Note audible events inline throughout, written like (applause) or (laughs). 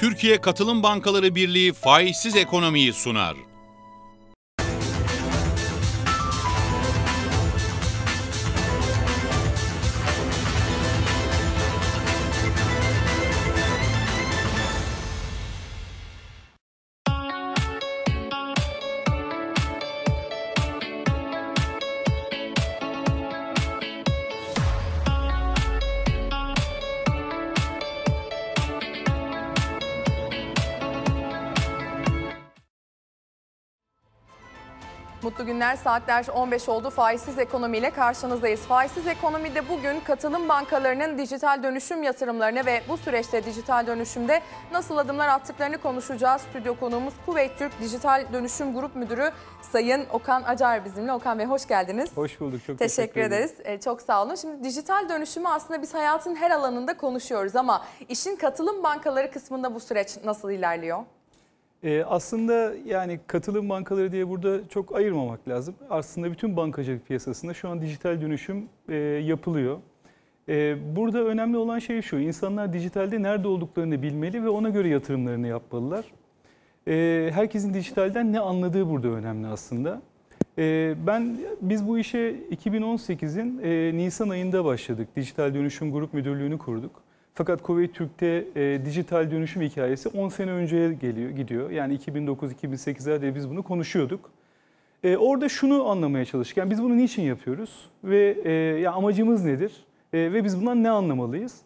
Türkiye Katılım Bankaları Birliği faizsiz ekonomiyi sunar. günler. Saatler 15 oldu. Faizsiz ekonomiyle karşınızdayız. Faizsiz ekonomide bugün katılım bankalarının dijital dönüşüm yatırımlarını ve bu süreçte dijital dönüşümde nasıl adımlar attıklarını konuşacağız. Stüdyo konuğumuz Kuveyt Türk Dijital Dönüşüm Grup Müdürü Sayın Okan Acar bizimle. Okan Bey hoş geldiniz. Hoş bulduk. Çok teşekkür, teşekkür ederiz. E, çok sağ olun. Şimdi dijital dönüşümü aslında biz hayatın her alanında konuşuyoruz ama işin katılım bankaları kısmında bu süreç nasıl ilerliyor? E, aslında yani katılım bankaları diye burada çok ayırmamak lazım. Aslında bütün bankacılık piyasasında şu an dijital dönüşüm e, yapılıyor. E, burada önemli olan şey şu, insanlar dijitalde nerede olduklarını bilmeli ve ona göre yatırımlarını yapmalılar. E, herkesin dijitalden ne anladığı burada önemli aslında. E, ben Biz bu işe 2018'in e, Nisan ayında başladık. Dijital Dönüşüm Grup Müdürlüğü'nü kurduk. Fakat Kuveyt Türk'te e, dijital dönüşüm hikayesi 10 sene önceye geliyor, gidiyor. Yani 2009-2008'lerde biz bunu konuşuyorduk. E, orada şunu anlamaya çalıştık. Yani biz bunu niçin yapıyoruz ve e, ya amacımız nedir e, ve biz bundan ne anlamalıyız?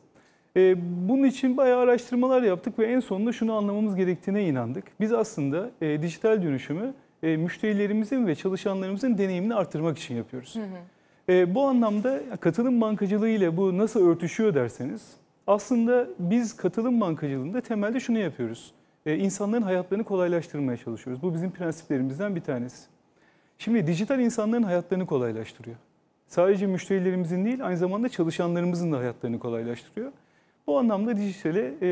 E, bunun için bayağı araştırmalar yaptık ve en sonunda şunu anlamamız gerektiğine inandık. Biz aslında e, dijital dönüşümü e, müşterilerimizin ve çalışanlarımızın deneyimini artırmak için yapıyoruz. Hı hı. E, bu anlamda katılım bankacılığı ile bu nasıl örtüşüyor derseniz aslında biz katılım bankacılığında temelde şunu yapıyoruz. Ee, insanların hayatlarını kolaylaştırmaya çalışıyoruz. Bu bizim prensiplerimizden bir tanesi. Şimdi dijital insanların hayatlarını kolaylaştırıyor. Sadece müşterilerimizin değil aynı zamanda çalışanlarımızın da hayatlarını kolaylaştırıyor. Bu anlamda dijitale e,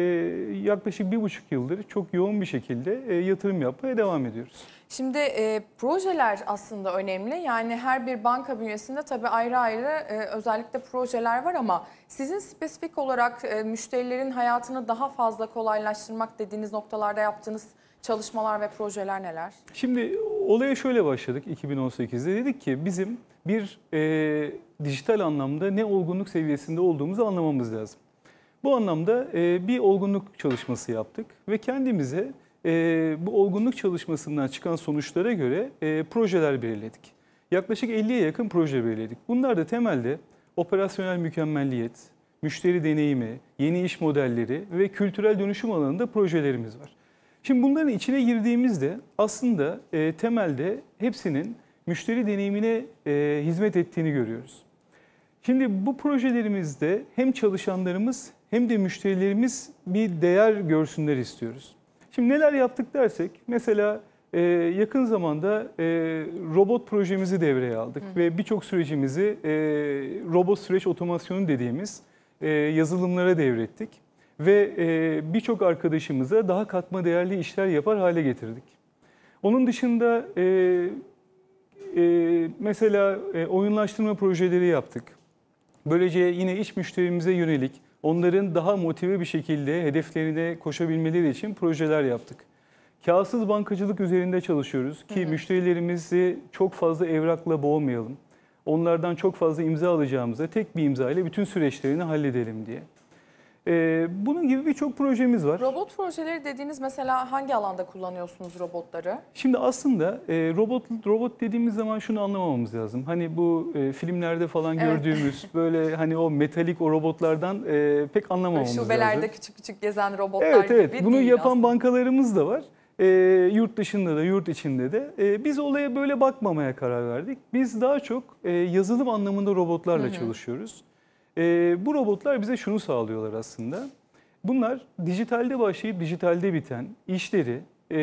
yaklaşık bir buçuk yıldır çok yoğun bir şekilde e, yatırım yapmaya devam ediyoruz. Şimdi e, projeler aslında önemli. Yani her bir banka bünyesinde tabii ayrı ayrı e, özellikle projeler var ama sizin spesifik olarak e, müşterilerin hayatını daha fazla kolaylaştırmak dediğiniz noktalarda yaptığınız çalışmalar ve projeler neler? Şimdi olaya şöyle başladık 2018'de. Dedik ki bizim bir e, dijital anlamda ne olgunluk seviyesinde olduğumuzu anlamamız lazım. Bu anlamda e, bir olgunluk çalışması yaptık ve kendimize e, bu olgunluk çalışmasından çıkan sonuçlara göre e, projeler belirledik. Yaklaşık 50'ye yakın proje belirledik. Bunlar da temelde operasyonel mükemmelliyet, müşteri deneyimi, yeni iş modelleri ve kültürel dönüşüm alanında projelerimiz var. Şimdi bunların içine girdiğimizde aslında temelde hepsinin müşteri deneyimine hizmet ettiğini görüyoruz. Şimdi bu projelerimizde hem çalışanlarımız hem de müşterilerimiz bir değer görsünler istiyoruz. Şimdi neler yaptık dersek mesela e, yakın zamanda e, robot projemizi devreye aldık Hı. ve birçok sürecimizi e, robot süreç otomasyonu dediğimiz yazılımlara devrettik ve birçok arkadaşımıza daha katma değerli işler yapar hale getirdik. Onun dışında mesela oyunlaştırma projeleri yaptık. Böylece yine iç müşterimize yönelik onların daha motive bir şekilde hedeflerine koşabilmeleri için projeler yaptık. Kağıtsız bankacılık üzerinde çalışıyoruz ki hı hı. müşterilerimizi çok fazla evrakla boğmayalım. Onlardan çok fazla imza alacağımıza tek bir imza ile bütün süreçlerini halledelim diye. Ee, bunun gibi birçok projemiz var. Robot projeleri dediğiniz mesela hangi alanda kullanıyorsunuz robotları? Şimdi aslında e, robot robot dediğimiz zaman şunu anlamamamız lazım. Hani bu e, filmlerde falan evet. gördüğümüz (laughs) böyle hani o metalik o robotlardan e, pek anlamamamız Şubelerde lazım. Şubelerde küçük küçük gezen robotlar evet, gibi Evet bunu yapan aslında. bankalarımız da var. E, yurt dışında da yurt içinde de e, biz olaya böyle bakmamaya karar verdik. Biz daha çok e, yazılım anlamında robotlarla Hı -hı. çalışıyoruz. E, bu robotlar bize şunu sağlıyorlar aslında. Bunlar dijitalde başlayıp dijitalde biten işleri e,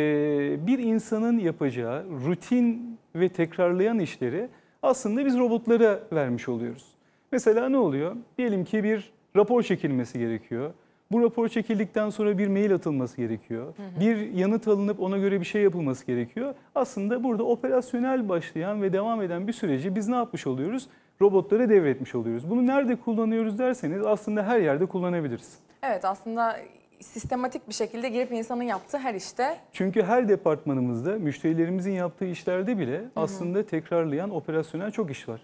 bir insanın yapacağı rutin ve tekrarlayan işleri aslında biz robotlara vermiş oluyoruz. Mesela ne oluyor? Diyelim ki bir rapor çekilmesi gerekiyor. Bu rapor çekildikten sonra bir mail atılması gerekiyor. Hı hı. Bir yanıt alınıp ona göre bir şey yapılması gerekiyor. Aslında burada operasyonel başlayan ve devam eden bir süreci biz ne yapmış oluyoruz? robotlara devretmiş oluyoruz. Bunu nerede kullanıyoruz derseniz aslında her yerde kullanabiliriz. Evet aslında sistematik bir şekilde girip insanın yaptığı her işte. Çünkü her departmanımızda müşterilerimizin yaptığı işlerde bile aslında tekrarlayan operasyonel çok iş var.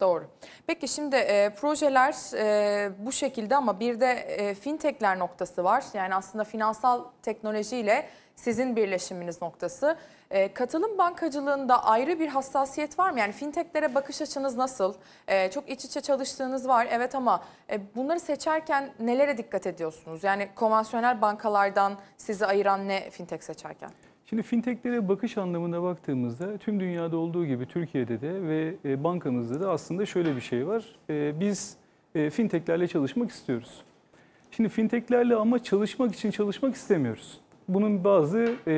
Doğru. Peki şimdi e, projeler e, bu şekilde ama bir de e, fintechler noktası var. Yani aslında finansal teknolojiyle sizin birleşiminiz noktası. E, katılım bankacılığında ayrı bir hassasiyet var mı? Yani fintechlere bakış açınız nasıl? E, çok iç içe çalıştığınız var evet ama e, bunları seçerken nelere dikkat ediyorsunuz? Yani konvansiyonel bankalardan sizi ayıran ne fintech seçerken? Şimdi fintechlere bakış anlamına baktığımızda tüm dünyada olduğu gibi Türkiye'de de ve e, bankamızda da aslında şöyle bir şey var. E, biz e, fintechlerle çalışmak istiyoruz. Şimdi fintechlerle ama çalışmak için çalışmak istemiyoruz. Bunun bazı e,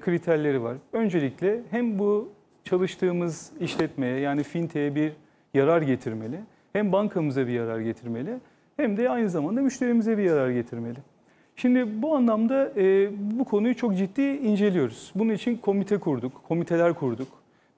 kriterleri var. Öncelikle hem bu çalıştığımız işletmeye yani finteye bir yarar getirmeli. Hem bankamıza bir yarar getirmeli hem de aynı zamanda müşterimize bir yarar getirmeli. Şimdi bu anlamda e, bu konuyu çok ciddi inceliyoruz. Bunun için komite kurduk, komiteler kurduk.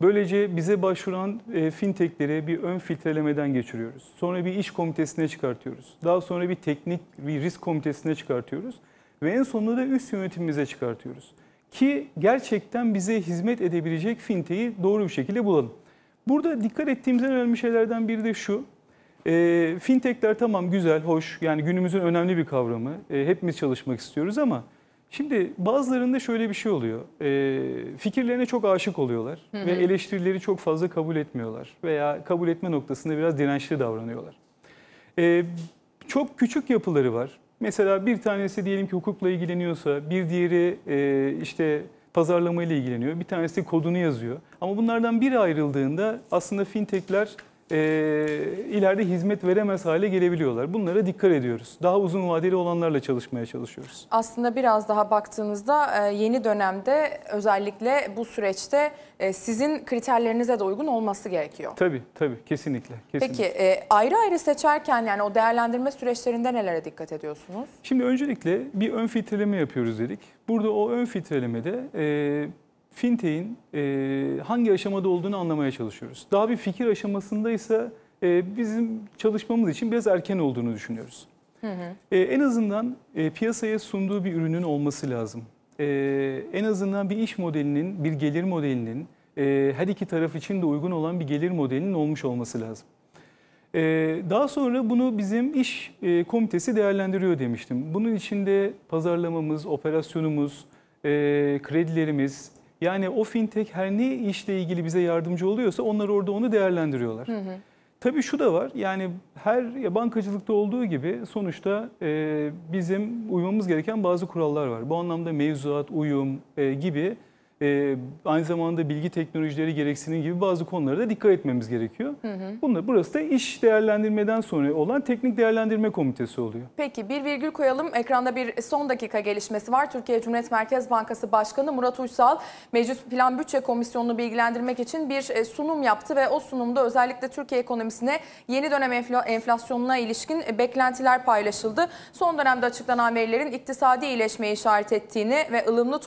Böylece bize başvuran e, fintechleri bir ön filtrelemeden geçiriyoruz. Sonra bir iş komitesine çıkartıyoruz. Daha sonra bir teknik bir risk komitesine çıkartıyoruz ve en sonunda da üst yönetimimize çıkartıyoruz. Ki gerçekten bize hizmet edebilecek finteyi doğru bir şekilde bulalım. Burada dikkat ettiğimiz en önemli şeylerden biri de şu. E, fintechler tamam güzel, hoş. Yani günümüzün önemli bir kavramı. E, hepimiz çalışmak istiyoruz ama şimdi bazılarında şöyle bir şey oluyor. E, fikirlerine çok aşık oluyorlar hı hı. ve eleştirileri çok fazla kabul etmiyorlar. Veya kabul etme noktasında biraz dirençli davranıyorlar. E, çok küçük yapıları var. Mesela bir tanesi diyelim ki hukukla ilgileniyorsa, bir diğeri e, işte pazarlamayla ilgileniyor, bir tanesi kodunu yazıyor. Ama bunlardan biri ayrıldığında aslında fintechler e, ileride hizmet veremez hale gelebiliyorlar. Bunlara dikkat ediyoruz. Daha uzun vadeli olanlarla çalışmaya çalışıyoruz. Aslında biraz daha baktığınızda e, yeni dönemde özellikle bu süreçte e, sizin kriterlerinize de uygun olması gerekiyor. Tabii tabii kesinlikle. kesinlikle. Peki e, ayrı ayrı seçerken yani o değerlendirme süreçlerinde nelere dikkat ediyorsunuz? Şimdi öncelikle bir ön filtreleme yapıyoruz dedik. Burada o ön filtrelemede... E, fintech'in e, hangi aşamada olduğunu anlamaya çalışıyoruz. Daha bir fikir aşamasındaysa e, bizim çalışmamız için biraz erken olduğunu düşünüyoruz. Hı hı. E, en azından e, piyasaya sunduğu bir ürünün olması lazım. E, en azından bir iş modelinin, bir gelir modelinin, e, her iki taraf için de uygun olan bir gelir modelinin olmuş olması lazım. E, daha sonra bunu bizim iş e, komitesi değerlendiriyor demiştim. Bunun içinde pazarlamamız, operasyonumuz, e, kredilerimiz, yani o fintech her ne işle ilgili bize yardımcı oluyorsa onlar orada onu değerlendiriyorlar. Hı hı. Tabii şu da var yani her bankacılıkta olduğu gibi sonuçta e, bizim uymamız gereken bazı kurallar var. Bu anlamda mevzuat, uyum e, gibi ee, aynı zamanda bilgi teknolojileri gereksinim gibi bazı konulara da dikkat etmemiz gerekiyor. Hı hı. Bunlar burası da iş değerlendirmeden sonra olan teknik değerlendirme komitesi oluyor. Peki bir virgül koyalım. Ekranda bir son dakika gelişmesi var. Türkiye Cumhuriyet Merkez Bankası Başkanı Murat Uysal Meclis Plan Bütçe Komisyonu'nu bilgilendirmek için bir e, sunum yaptı ve o sunumda özellikle Türkiye ekonomisine yeni dönem enflasyonuna ilişkin e, beklentiler paylaşıldı. Son dönemde açıklanan verilerin iktisadi iyileşmeye işaret ettiğini ve ılımlı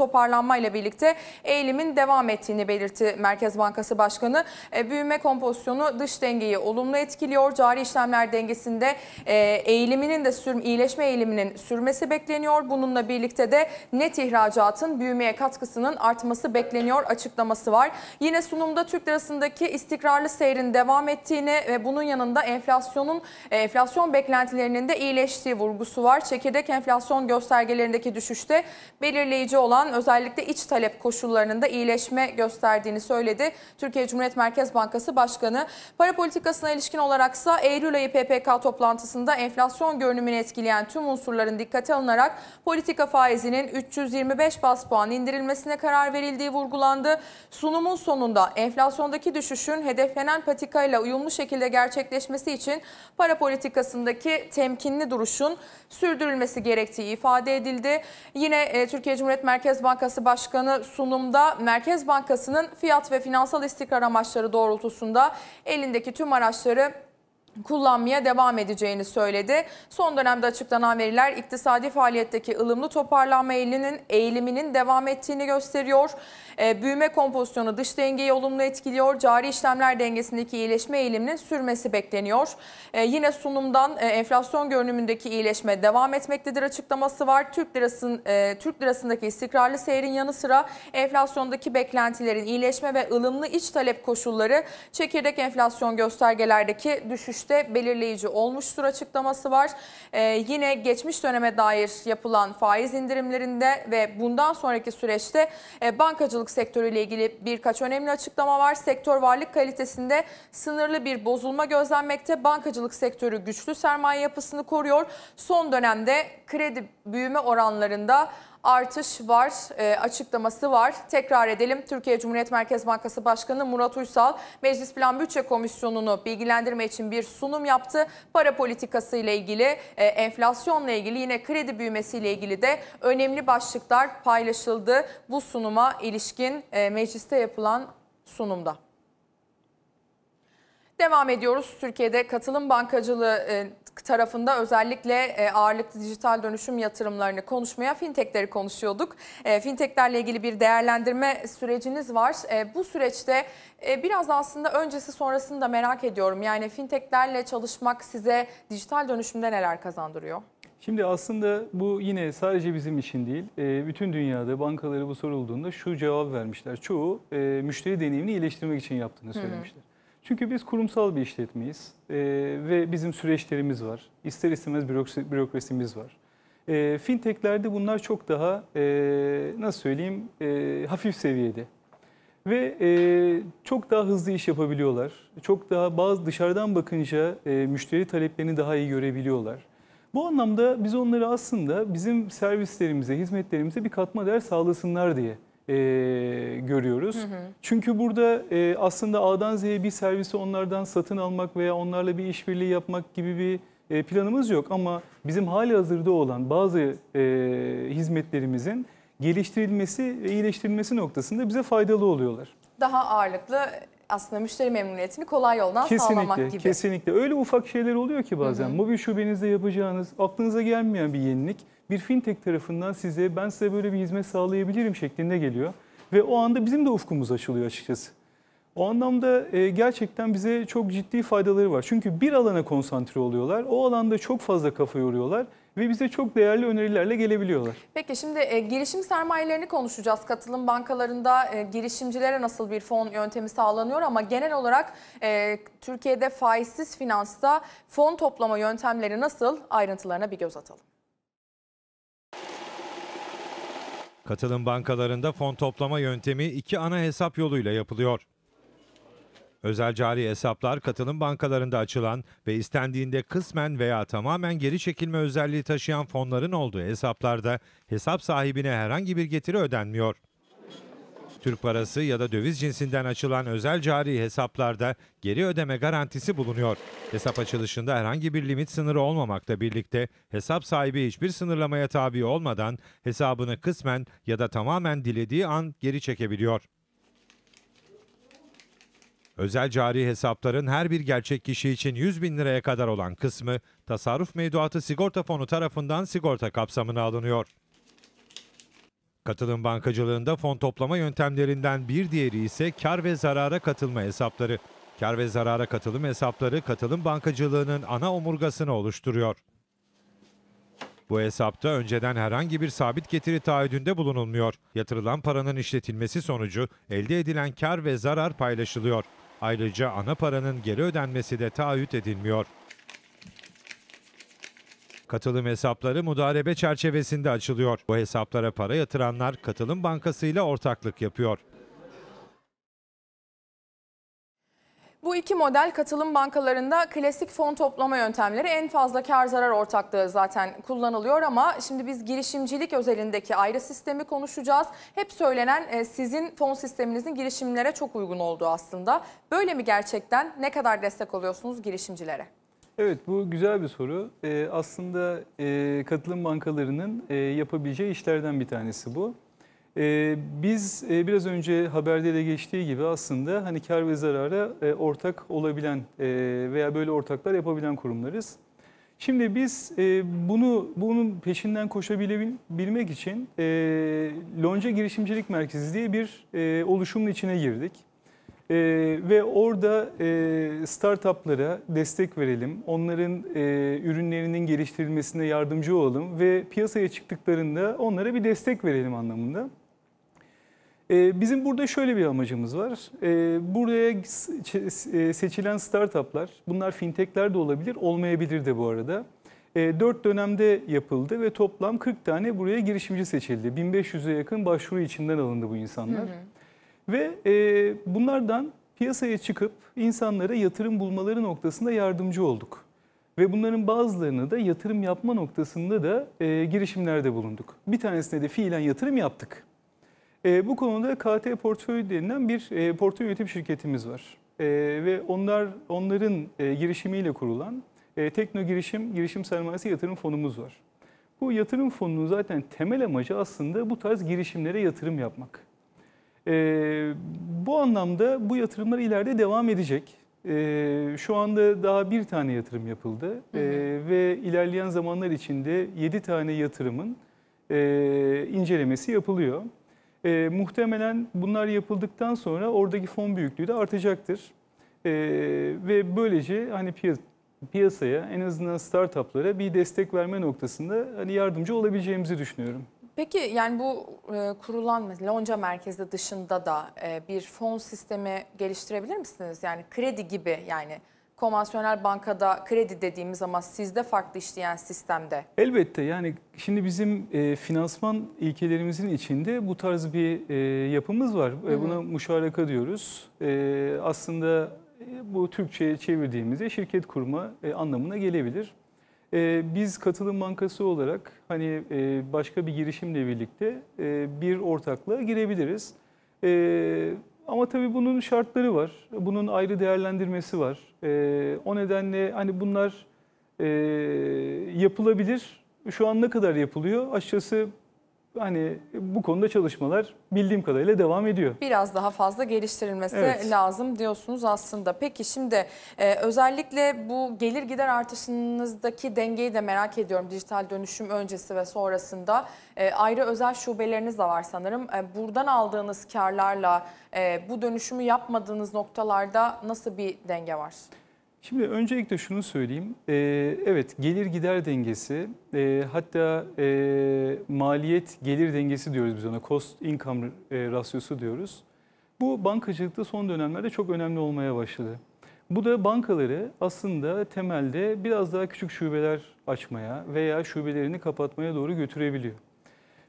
ile birlikte eğilimin devam ettiğini belirtti Merkez Bankası Başkanı. E, büyüme kompozisyonu dış dengeyi olumlu etkiliyor. Cari işlemler dengesinde e, eğiliminin de sür, iyileşme eğiliminin sürmesi bekleniyor. Bununla birlikte de net ihracatın büyümeye katkısının artması bekleniyor açıklaması var. Yine sunumda Türk lirasındaki istikrarlı seyrin devam ettiğini ve bunun yanında enflasyonun e, enflasyon beklentilerinin de iyileştiği vurgusu var. Çekirdek enflasyon göstergelerindeki düşüşte belirleyici olan özellikle iç talep koşulları koşullarının da iyileşme gösterdiğini söyledi. Türkiye Cumhuriyet Merkez Bankası Başkanı. Para politikasına ilişkin olaraksa Eylül ayı PPK toplantısında enflasyon görünümünü etkileyen tüm unsurların dikkate alınarak politika faizinin 325 bas puan indirilmesine karar verildiği vurgulandı. Sunumun sonunda enflasyondaki düşüşün hedeflenen patikayla uyumlu şekilde gerçekleşmesi için para politikasındaki temkinli duruşun sürdürülmesi gerektiği ifade edildi. Yine e, Türkiye Cumhuriyet Merkez Bankası Başkanı sunu sunumda Merkez Bankası'nın fiyat ve finansal istikrar amaçları doğrultusunda elindeki tüm araçları kullanmaya devam edeceğini söyledi. Son dönemde açıklanan veriler iktisadi faaliyetteki ılımlı toparlanma eğiliminin, eğiliminin devam ettiğini gösteriyor. E, büyüme kompozisyonu dış dengeyi olumlu etkiliyor. Cari işlemler dengesindeki iyileşme eğiliminin sürmesi bekleniyor. Ee, yine sunumdan e, enflasyon görünümündeki iyileşme devam etmektedir açıklaması var. Türk lirasının e, Türk lirasındaki istikrarlı seyrin yanı sıra enflasyondaki beklentilerin iyileşme ve ılımlı iç talep koşulları çekirdek enflasyon göstergelerdeki düşüşte belirleyici olmuştur açıklaması var. E, yine geçmiş döneme dair yapılan faiz indirimlerinde ve bundan sonraki süreçte e, bankacılık bankacılık sektörüyle ilgili birkaç önemli açıklama var. Sektör varlık kalitesinde sınırlı bir bozulma gözlenmekte. Bankacılık sektörü güçlü sermaye yapısını koruyor. Son dönemde kredi büyüme oranlarında artış var e, açıklaması var. Tekrar edelim. Türkiye Cumhuriyet Merkez Bankası Başkanı Murat Uysal Meclis Plan Bütçe Komisyonu'nu bilgilendirme için bir sunum yaptı. Para politikası ile ilgili, e, enflasyonla ilgili yine kredi büyümesi ile ilgili de önemli başlıklar paylaşıldı bu sunuma ilişkin e, mecliste yapılan sunumda. Devam ediyoruz. Türkiye'de katılım bankacılığı e, tarafında özellikle e, ağırlıklı dijital dönüşüm yatırımlarını konuşmaya fintechleri konuşuyorduk. E, fintechlerle ilgili bir değerlendirme süreciniz var. Bu süreçte biraz aslında öncesi sonrasını da merak ediyorum. Yani fintechlerle çalışmak size dijital dönüşümde neler kazandırıyor? Şimdi aslında bu yine sadece bizim için değil, bütün dünyada bankaları bu sorulduğunda şu cevap vermişler. Çoğu müşteri deneyimini iyileştirmek için yaptığını söylemişler. Hmm. Çünkü biz kurumsal bir işletmeyiz e, ve bizim süreçlerimiz var. İster istemez bürokrasimiz var. E, fintechlerde bunlar çok daha e, nasıl söyleyeyim e, hafif seviyede. Ve e, çok daha hızlı iş yapabiliyorlar. Çok daha bazı dışarıdan bakınca e, müşteri taleplerini daha iyi görebiliyorlar. Bu anlamda biz onları aslında bizim servislerimize, hizmetlerimize bir katma değer sağlasınlar diye e, görüyoruz. Hı hı. Çünkü burada e, aslında A'dan Z'ye bir servisi onlardan satın almak veya onlarla bir işbirliği yapmak gibi bir e, planımız yok. Ama bizim hali hazırda olan bazı e, hizmetlerimizin geliştirilmesi ve iyileştirilmesi noktasında bize faydalı oluyorlar. Daha ağırlıklı aslında müşteri memnuniyetini kolay yoldan kesinlikle, sağlamak gibi. Kesinlikle. Öyle ufak şeyler oluyor ki bazen. Hı hı. Mobil şubenizde yapacağınız, aklınıza gelmeyen bir yenilik bir fintech tarafından size ben size böyle bir hizmet sağlayabilirim şeklinde geliyor. Ve o anda bizim de ufkumuz açılıyor açıkçası. O anlamda e, gerçekten bize çok ciddi faydaları var. Çünkü bir alana konsantre oluyorlar. O alanda çok fazla kafa yoruyorlar ve bize çok değerli önerilerle gelebiliyorlar. Peki şimdi e, girişim sermayelerini konuşacağız. Katılım bankalarında e, girişimcilere nasıl bir fon yöntemi sağlanıyor ama genel olarak e, Türkiye'de faizsiz finansta fon toplama yöntemleri nasıl ayrıntılarına bir göz atalım. Katılım bankalarında fon toplama yöntemi iki ana hesap yoluyla yapılıyor. Özel cari hesaplar katılım bankalarında açılan ve istendiğinde kısmen veya tamamen geri çekilme özelliği taşıyan fonların olduğu hesaplarda hesap sahibine herhangi bir getiri ödenmiyor. Türk parası ya da döviz cinsinden açılan özel cari hesaplarda geri ödeme garantisi bulunuyor. Hesap açılışında herhangi bir limit sınırı olmamakla birlikte hesap sahibi hiçbir sınırlamaya tabi olmadan hesabını kısmen ya da tamamen dilediği an geri çekebiliyor. Özel cari hesapların her bir gerçek kişi için 100 bin liraya kadar olan kısmı tasarruf mevduatı sigorta fonu tarafından sigorta kapsamına alınıyor. Katılım bankacılığında fon toplama yöntemlerinden bir diğeri ise kar ve zarara katılma hesapları. Kar ve zarara katılım hesapları katılım bankacılığının ana omurgasını oluşturuyor. Bu hesapta önceden herhangi bir sabit getiri taahhüdünde bulunulmuyor. Yatırılan paranın işletilmesi sonucu elde edilen kar ve zarar paylaşılıyor. Ayrıca ana paranın geri ödenmesi de taahhüt edilmiyor. Katılım hesapları mudarebe çerçevesinde açılıyor. Bu hesaplara para yatıranlar katılım bankasıyla ortaklık yapıyor. Bu iki model katılım bankalarında klasik fon toplama yöntemleri en fazla kar zarar ortaklığı zaten kullanılıyor ama şimdi biz girişimcilik özelindeki ayrı sistemi konuşacağız. Hep söylenen e, sizin fon sisteminizin girişimlere çok uygun olduğu aslında. Böyle mi gerçekten? Ne kadar destek oluyorsunuz girişimcilere? Evet bu güzel bir soru. E, aslında e, katılım bankalarının yapabileceği işlerden bir tanesi bu. Ee, biz e, biraz önce haberde de geçtiği gibi aslında hani kar ve zarara e, ortak olabilen e, veya böyle ortaklar yapabilen kurumlarız. Şimdi biz bunu bunun peşinden koşabilmek için Lonca Girişimcilik Merkezi diye bir oluşumun içine girdik. E, ve orada e, startuplara destek verelim, onların e, ürünlerinin geliştirilmesine yardımcı olalım ve piyasaya çıktıklarında onlara bir destek verelim anlamında. Ee, bizim burada şöyle bir amacımız var. Ee, buraya e, seçilen startuplar, bunlar fintechler de olabilir, olmayabilir de bu arada. 4 ee, dönemde yapıldı ve toplam 40 tane buraya girişimci seçildi. 1500'e yakın başvuru içinden alındı bu insanlar. Hı hı. Ve e, bunlardan piyasaya çıkıp insanlara yatırım bulmaları noktasında yardımcı olduk. Ve bunların bazılarını da yatırım yapma noktasında da e, girişimlerde bulunduk. Bir tanesine de fiilen yatırım yaptık. E, bu konuda KT Portföy denilen bir e, portföy yönetim şirketimiz var. E, ve onlar onların e, girişimiyle kurulan e, Tekno Girişim Girişim Sermayesi Yatırım Fonumuz var. Bu yatırım fonunun zaten temel amacı aslında bu tarz girişimlere yatırım yapmak. E, bu anlamda bu yatırımlar ileride devam edecek. E, şu anda daha bir tane yatırım yapıldı hı hı. E, ve ilerleyen zamanlar içinde yedi tane yatırımın e, incelemesi yapılıyor. E, muhtemelen bunlar yapıldıktan sonra oradaki fon büyüklüğü de artacaktır. E, ve böylece hani piyasaya en azından startuplara bir destek verme noktasında hani yardımcı olabileceğimizi düşünüyorum. Peki yani bu e, kurulan mesela Lonca merkezde dışında da e, bir fon sistemi geliştirebilir misiniz? Yani kredi gibi yani konvansiyonel bankada kredi dediğimiz ama sizde farklı işleyen sistemde? Elbette yani şimdi bizim e, finansman ilkelerimizin içinde bu tarz bir e, yapımız var. E, hı hı. Buna muşaraka diyoruz. E, aslında e, bu Türkçe'ye çevirdiğimizde şirket kurma e, anlamına gelebilir. E, biz katılım bankası olarak hani e, başka bir girişimle birlikte e, bir ortaklığa girebiliriz. E, ama tabii bunun şartları var. Bunun ayrı değerlendirmesi var. E, o nedenle hani bunlar e, yapılabilir. Şu an ne kadar yapılıyor? Açıkçası hani bu konuda çalışmalar bildiğim kadarıyla devam ediyor. Biraz daha fazla geliştirilmesi evet. lazım diyorsunuz aslında. Peki şimdi e, özellikle bu gelir gider artışınızdaki dengeyi de merak ediyorum. Dijital dönüşüm öncesi ve sonrasında e, ayrı özel şubeleriniz de var sanırım. E, buradan aldığınız karlarla e, bu dönüşümü yapmadığınız noktalarda nasıl bir denge var? Şimdi öncelikle şunu söyleyeyim. Ee, evet gelir gider dengesi e, hatta e, maliyet gelir dengesi diyoruz biz ona. Cost income e, rasyosu diyoruz. Bu bankacılıkta son dönemlerde çok önemli olmaya başladı. Bu da bankaları aslında temelde biraz daha küçük şubeler açmaya veya şubelerini kapatmaya doğru götürebiliyor.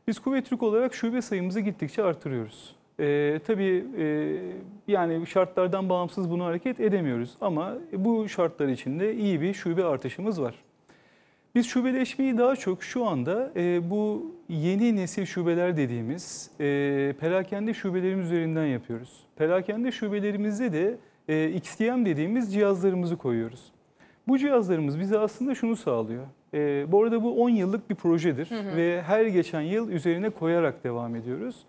Biz Kuvvet Türk olarak şube sayımızı gittikçe artırıyoruz. E, tabii e, yani şartlardan bağımsız bunu hareket edemiyoruz ama bu şartlar içinde iyi bir şube artışımız var. Biz şubeleşmeyi daha çok şu anda e, bu yeni nesil şubeler dediğimiz e, perakende şubelerimiz üzerinden yapıyoruz. Perakende şubelerimizde de e, XDM dediğimiz cihazlarımızı koyuyoruz. Bu cihazlarımız bize aslında şunu sağlıyor. E, bu arada bu 10 yıllık bir projedir hı hı. ve her geçen yıl üzerine koyarak devam ediyoruz.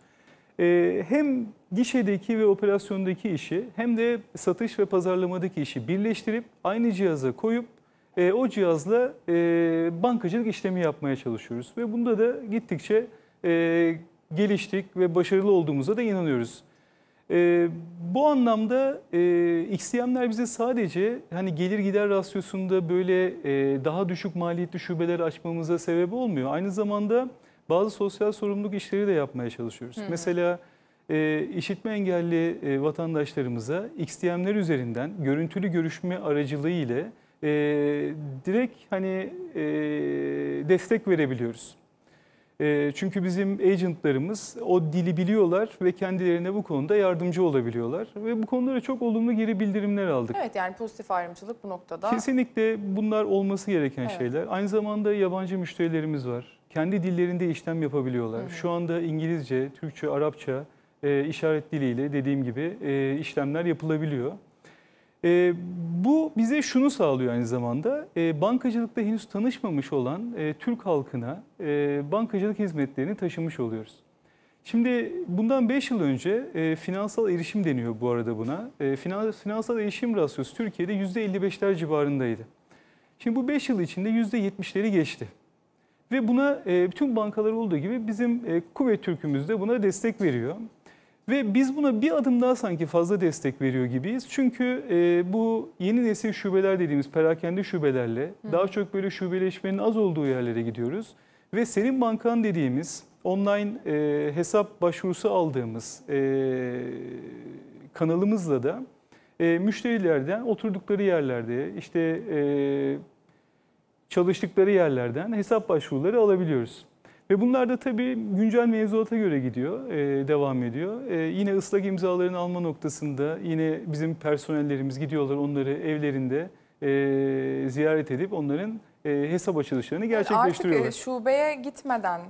Ee, hem gişedeki ve operasyondaki işi hem de satış ve pazarlamadaki işi birleştirip aynı cihaza koyup e, o cihazla e, bankacılık işlemi yapmaya çalışıyoruz. Ve bunda da gittikçe e, geliştik ve başarılı olduğumuza da inanıyoruz. E, bu anlamda e, XCM'ler bize sadece hani gelir gider rasyosunda böyle e, daha düşük maliyetli şubeler açmamıza sebep olmuyor. Aynı zamanda bazı sosyal sorumluluk işleri de yapmaya çalışıyoruz. Hı. Mesela e, işitme engelli e, vatandaşlarımıza XDM'ler üzerinden görüntülü görüşme aracılığı ile e, direkt hani e, destek verebiliyoruz. E, çünkü bizim agentlarımız o dili biliyorlar ve kendilerine bu konuda yardımcı olabiliyorlar. Ve bu konulara çok olumlu geri bildirimler aldık. Evet yani pozitif ayrımcılık bu noktada. Kesinlikle bunlar olması gereken evet. şeyler. Aynı zamanda yabancı müşterilerimiz var kendi dillerinde işlem yapabiliyorlar. Hı. Şu anda İngilizce, Türkçe, Arapça e, işaret diliyle dediğim gibi e, işlemler yapılabiliyor. E, bu bize şunu sağlıyor aynı zamanda, e, bankacılıkta henüz tanışmamış olan e, Türk halkına e, bankacılık hizmetlerini taşımış oluyoruz. Şimdi bundan 5 yıl önce e, finansal erişim deniyor bu arada buna. E, finansal erişim rasyosu Türkiye'de %55'ler civarındaydı. Şimdi bu 5 yıl içinde %70'leri geçti. Ve buna e, bütün bankalar olduğu gibi bizim e, Kuvvet Türk'ümüz de buna destek veriyor. Ve biz buna bir adım daha sanki fazla destek veriyor gibiyiz. Çünkü e, bu yeni nesil şubeler dediğimiz perakende şubelerle Hı. daha çok böyle şubeleşmenin az olduğu yerlere gidiyoruz. Ve senin bankan dediğimiz online e, hesap başvurusu aldığımız e, kanalımızla da e, müşterilerden oturdukları yerlerde işte e, çalıştıkları yerlerden hesap başvuruları alabiliyoruz. Ve bunlar da tabii güncel mevzuata göre gidiyor, e, devam ediyor. E, yine ıslak imzaların alma noktasında yine bizim personellerimiz gidiyorlar onları evlerinde e, ziyaret edip onların hesap açılışlarını gerçekleştiriyorlar. Artık şubeye gitmeden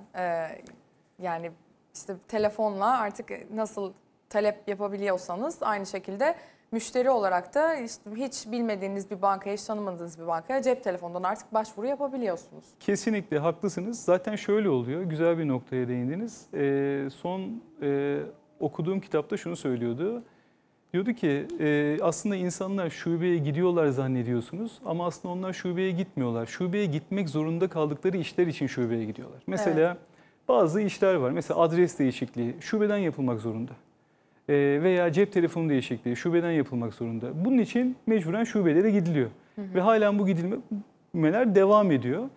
yani işte telefonla artık nasıl talep yapabiliyorsanız aynı şekilde müşteri olarak da hiç bilmediğiniz bir bankaya, hiç tanımadığınız bir bankaya cep telefonundan artık başvuru yapabiliyorsunuz. Kesinlikle haklısınız. Zaten şöyle oluyor, güzel bir noktaya değindiniz. Ee, son e, okuduğum kitapta şunu söylüyordu. Diyordu ki e, aslında insanlar şubeye gidiyorlar zannediyorsunuz ama aslında onlar şubeye gitmiyorlar. Şubeye gitmek zorunda kaldıkları işler için şubeye gidiyorlar. Mesela evet. bazı işler var. Mesela adres değişikliği şubeden yapılmak zorunda. Ee, veya cep telefonu değişikliği şubeden yapılmak zorunda. Bunun için mecburen şubelere gidiliyor. Hı hı. Ve halen bu gidilmeler devam ediyor.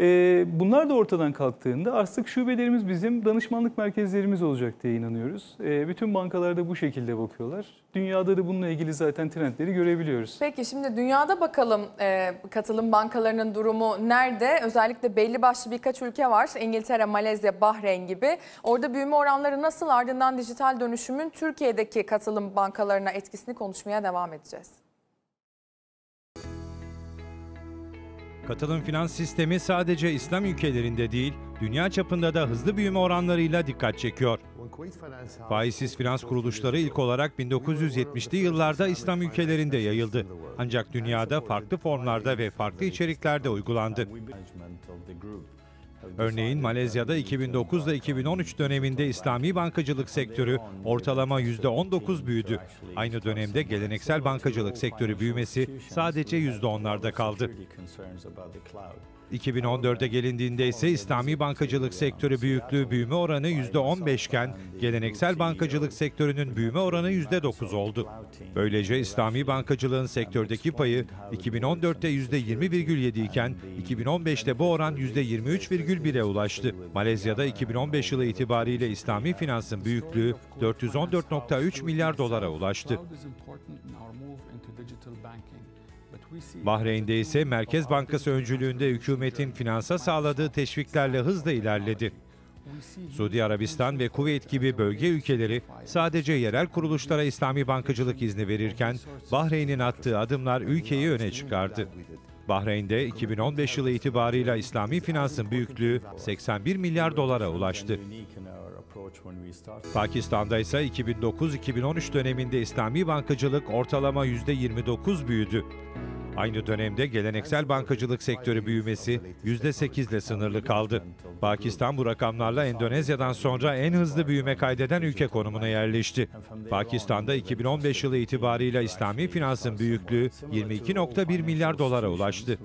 Ee, bunlar da ortadan kalktığında artık şubelerimiz bizim danışmanlık merkezlerimiz olacak diye inanıyoruz. Ee, bütün bankalarda bu şekilde bakıyorlar. Dünyada da bununla ilgili zaten trendleri görebiliyoruz. Peki şimdi dünyada bakalım e, katılım bankalarının durumu nerede? Özellikle belli başlı birkaç ülke var. İngiltere, Malezya, Bahreyn gibi. Orada büyüme oranları nasıl? Ardından dijital dönüşümün Türkiye'deki katılım bankalarına etkisini konuşmaya devam edeceğiz. Katılım finans sistemi sadece İslam ülkelerinde değil, dünya çapında da hızlı büyüme oranlarıyla dikkat çekiyor. Faizsiz finans kuruluşları ilk olarak 1970'li yıllarda İslam ülkelerinde yayıldı. Ancak dünyada farklı formlarda ve farklı içeriklerde uygulandı. Örneğin Malezya'da 2009 ile 2013 döneminde İslami bankacılık sektörü ortalama %19 büyüdü. Aynı dönemde geleneksel bankacılık sektörü büyümesi sadece %10'larda kaldı. 2014'e gelindiğinde ise İslami bankacılık sektörü büyüklüğü büyüme oranı %15 iken geleneksel bankacılık sektörünün büyüme oranı %9 oldu. Böylece İslami bankacılığın sektördeki payı 2014'te %20,7 iken 2015'te bu oran %23,1'e ulaştı. Malezya'da 2015 yılı itibariyle İslami finansın büyüklüğü 414.3 milyar dolara ulaştı. Bahreyn'de ise Merkez Bankası öncülüğünde hükümetin finansa sağladığı teşviklerle hızla ilerledi. Suudi Arabistan ve Kuveyt gibi bölge ülkeleri sadece yerel kuruluşlara İslami bankacılık izni verirken Bahreyn'in attığı adımlar ülkeyi öne çıkardı. Bahreyn'de 2015 yılı itibarıyla İslami finansın büyüklüğü 81 milyar dolara ulaştı. Pakistan'da ise 2009-2013 döneminde İslami bankacılık ortalama %29 büyüdü. Aynı dönemde geleneksel bankacılık sektörü büyümesi %8 ile sınırlı kaldı. Pakistan bu rakamlarla Endonezya'dan sonra en hızlı büyüme kaydeden ülke konumuna yerleşti. Pakistan'da 2015 yılı itibarıyla İslami finansın büyüklüğü 22.1 milyar dolara ulaştı.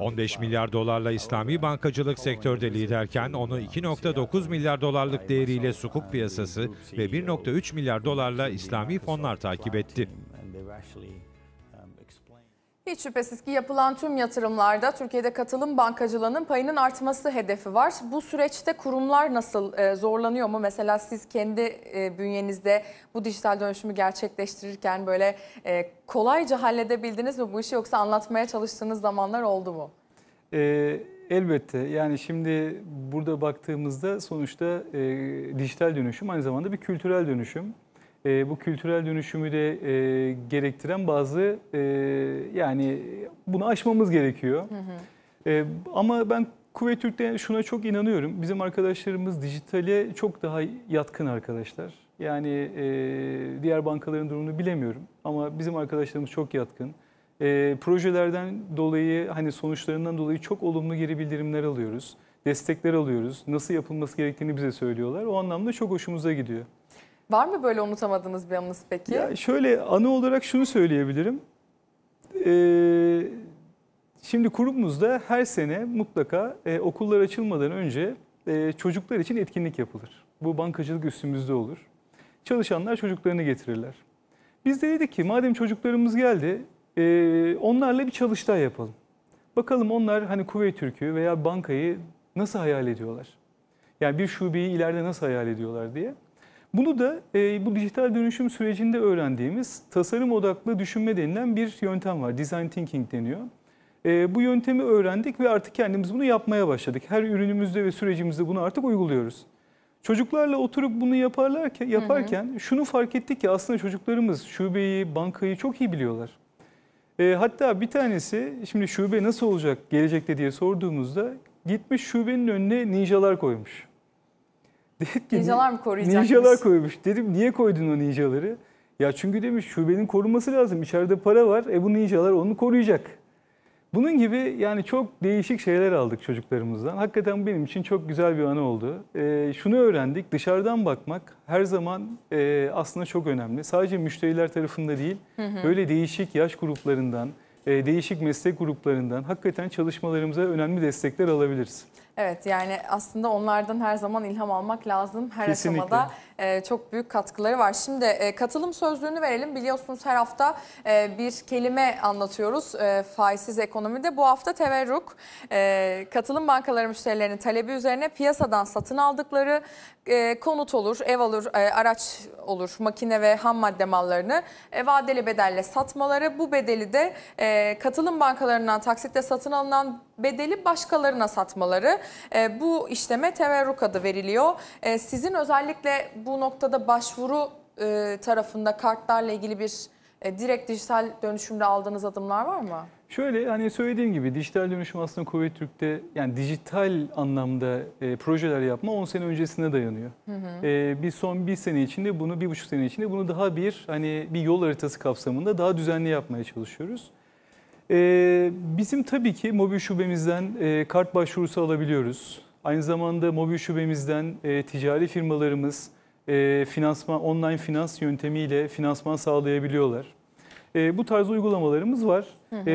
15 milyar dolarla İslami bankacılık sektörde liderken onu 2.9 milyar dolarlık değeriyle sukuk piyasası ve 1.3 milyar dolarla İslami fonlar takip etti. Hiç şüphesiz ki yapılan tüm yatırımlarda Türkiye'de katılım bankacılığının payının artması hedefi var. Bu süreçte kurumlar nasıl e, zorlanıyor mu? Mesela siz kendi e, bünyenizde bu dijital dönüşümü gerçekleştirirken böyle e, kolayca halledebildiniz mi bu işi yoksa anlatmaya çalıştığınız zamanlar oldu mu? Ee, elbette yani şimdi burada baktığımızda sonuçta e, dijital dönüşüm aynı zamanda bir kültürel dönüşüm. Ee, bu kültürel dönüşümü de e, gerektiren bazı e, yani bunu aşmamız gerekiyor. Hı hı. E, ama ben Kuvvet Türk'te şuna çok inanıyorum. Bizim arkadaşlarımız dijitale çok daha yatkın arkadaşlar. Yani e, diğer bankaların durumunu bilemiyorum ama bizim arkadaşlarımız çok yatkın. E, projelerden dolayı hani sonuçlarından dolayı çok olumlu geri bildirimler alıyoruz. Destekler alıyoruz. Nasıl yapılması gerektiğini bize söylüyorlar. O anlamda çok hoşumuza gidiyor. Var mı böyle unutamadığınız bir anınız peki? Ya şöyle anı olarak şunu söyleyebilirim. Ee, şimdi kurumumuzda her sene mutlaka e, okullar açılmadan önce e, çocuklar için etkinlik yapılır. Bu bankacılık üstümüzde olur. Çalışanlar çocuklarını getirirler. Biz de dedik ki madem çocuklarımız geldi e, onlarla bir çalıştay yapalım. Bakalım onlar hani Kuveyt Türk'ü veya bankayı nasıl hayal ediyorlar? Yani bir şubeyi ileride nasıl hayal ediyorlar diye. Bunu da e, bu dijital dönüşüm sürecinde öğrendiğimiz tasarım odaklı düşünme denilen bir yöntem var. Design thinking deniyor. E, bu yöntemi öğrendik ve artık kendimiz bunu yapmaya başladık. Her ürünümüzde ve sürecimizde bunu artık uyguluyoruz. Çocuklarla oturup bunu yaparlarken, yaparken hı hı. şunu fark ettik ki aslında çocuklarımız şubeyi, bankayı çok iyi biliyorlar. E, hatta bir tanesi şimdi şube nasıl olacak gelecekte diye sorduğumuzda gitmiş şubenin önüne ninjalar koymuş. Dedim ki, ninjalar mı koruyacak? Ninjalar koymuş. Dedim niye koydun o ninjaları? Ya çünkü demiş şubenin korunması lazım. İçeride para var. E bu ninjalar onu koruyacak. Bunun gibi yani çok değişik şeyler aldık çocuklarımızdan. Hakikaten benim için çok güzel bir anı oldu. E, şunu öğrendik, dışarıdan bakmak her zaman e, aslında çok önemli. Sadece müşteriler tarafında değil, hı hı. böyle değişik yaş gruplarından, e, değişik meslek gruplarından hakikaten çalışmalarımıza önemli destekler alabiliriz. Evet yani aslında onlardan her zaman ilham almak lazım. Her Kesinlikle. aşamada e, çok büyük katkıları var. Şimdi e, katılım sözlüğünü verelim. Biliyorsunuz her hafta e, bir kelime anlatıyoruz e, faizsiz ekonomide. Bu hafta teverruk e, katılım bankaları müşterilerinin talebi üzerine piyasadan satın aldıkları e, konut olur, ev olur, e, araç olur, makine ve ham madde mallarını e, vadeli bedelle satmaları. Bu bedeli de e, katılım bankalarından taksitle satın alınan bedeli başkalarına satmaları e, bu işleme teverruk adı veriliyor. E, sizin özellikle bu noktada başvuru e, tarafında kartlarla ilgili bir e, direkt dijital dönüşümde aldığınız adımlar var mı? Şöyle hani söylediğim gibi dijital dönüşüm aslında Kuvvet Türk'te yani dijital anlamda e, projeler yapma 10 sene öncesine dayanıyor. Hı hı. E, biz son bir sene içinde bunu, bir buçuk sene içinde bunu daha bir hani bir yol haritası kapsamında daha düzenli yapmaya çalışıyoruz. Ee, bizim tabii ki mobil şubemizden e, kart başvurusu alabiliyoruz. Aynı zamanda mobil şubemizden e, ticari firmalarımız e, finansman online finans yöntemiyle finansman sağlayabiliyorlar. E, bu tarz uygulamalarımız var.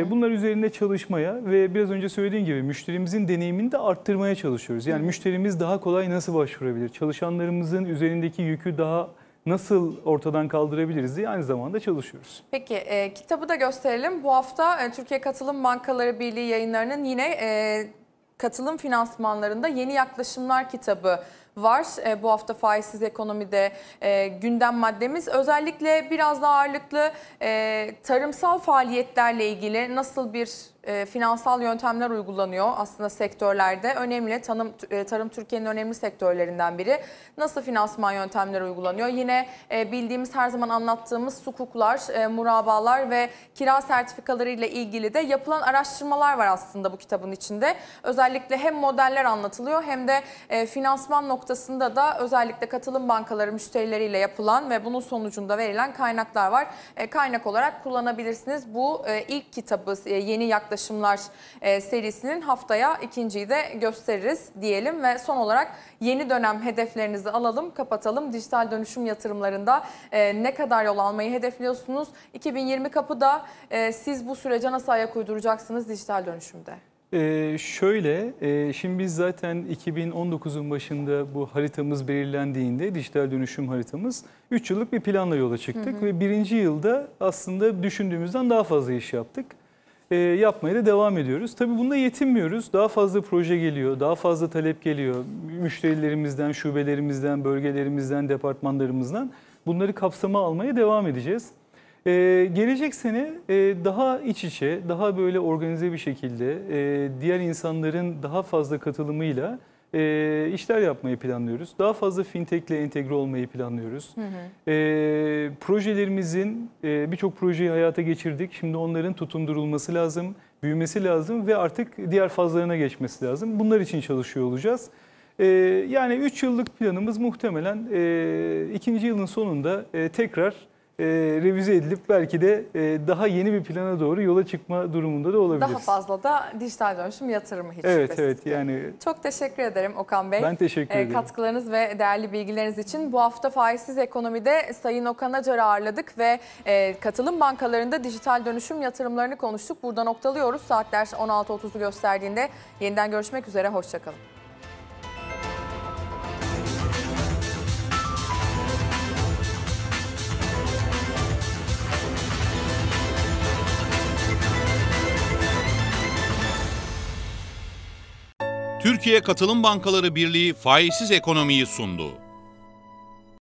bunlar üzerinde çalışmaya ve biraz önce söylediğim gibi müşterimizin deneyimini de arttırmaya çalışıyoruz. Yani müşterimiz daha kolay nasıl başvurabilir? Çalışanlarımızın üzerindeki yükü daha nasıl ortadan kaldırabiliriz diye aynı zamanda çalışıyoruz. Peki e, kitabı da gösterelim. Bu hafta e, Türkiye Katılım Bankaları Birliği yayınlarının yine e, katılım finansmanlarında yeni yaklaşımlar kitabı var. E, bu hafta faizsiz ekonomide e, gündem maddemiz. Özellikle biraz daha ağırlıklı e, tarımsal faaliyetlerle ilgili nasıl bir e, finansal yöntemler uygulanıyor aslında sektörlerde. Önemli tanım e, tarım Türkiye'nin önemli sektörlerinden biri. Nasıl finansman yöntemleri uygulanıyor? Yine e, bildiğimiz her zaman anlattığımız sukuklar, e, murabalar ve kira sertifikaları ile ilgili de yapılan araştırmalar var aslında bu kitabın içinde. Özellikle hem modeller anlatılıyor hem de e, finansman noktasında da özellikle katılım bankaları müşterileriyle yapılan ve bunun sonucunda verilen kaynaklar var. E, kaynak olarak kullanabilirsiniz. Bu e, ilk kitabı e, yeni yaklaşımlar yaklaşımlar e, serisinin haftaya ikinciyi de gösteririz diyelim ve son olarak yeni dönem hedeflerinizi alalım, kapatalım. Dijital dönüşüm yatırımlarında e, ne kadar yol almayı hedefliyorsunuz? 2020 kapıda e, siz bu sürece nasıl ayak uyduracaksınız dijital dönüşümde? Ee, şöyle, e, şimdi biz zaten 2019'un başında bu haritamız belirlendiğinde, dijital dönüşüm haritamız, 3 yıllık bir planla yola çıktık hı hı. ve birinci yılda aslında düşündüğümüzden daha fazla iş yaptık e, yapmaya da devam ediyoruz. Tabii bunda yetinmiyoruz. Daha fazla proje geliyor, daha fazla talep geliyor. Müşterilerimizden, şubelerimizden, bölgelerimizden, departmanlarımızdan bunları kapsama almaya devam edeceğiz. E, gelecek sene e, daha iç içe, daha böyle organize bir şekilde e, diğer insanların daha fazla katılımıyla e, işler yapmayı planlıyoruz. Daha fazla fintech ile entegre olmayı planlıyoruz. Hı hı. E, projelerimizin e, birçok projeyi hayata geçirdik. Şimdi onların tutundurulması lazım, büyümesi lazım ve artık diğer fazlarına geçmesi lazım. Bunlar için çalışıyor olacağız. E, yani 3 yıllık planımız muhtemelen e, ikinci yılın sonunda e, tekrar e, revize edilip belki de e, daha yeni bir plana doğru yola çıkma durumunda da olabiliriz. Daha fazla da dijital dönüşüm yatırımı hiç Evet şüphesiz. evet yani. Çok teşekkür ederim Okan Bey. Ben teşekkür e, ederim. E, katkılarınız ve değerli bilgileriniz için bu hafta faizsiz ekonomide Sayın Okan Acar'ı ağırladık ve e, katılım bankalarında dijital dönüşüm yatırımlarını konuştuk. Burada noktalıyoruz. Saatler 16.30'u gösterdiğinde yeniden görüşmek üzere. Hoşçakalın. Türkiye Katılım Bankaları Birliği faizsiz ekonomiyi sundu.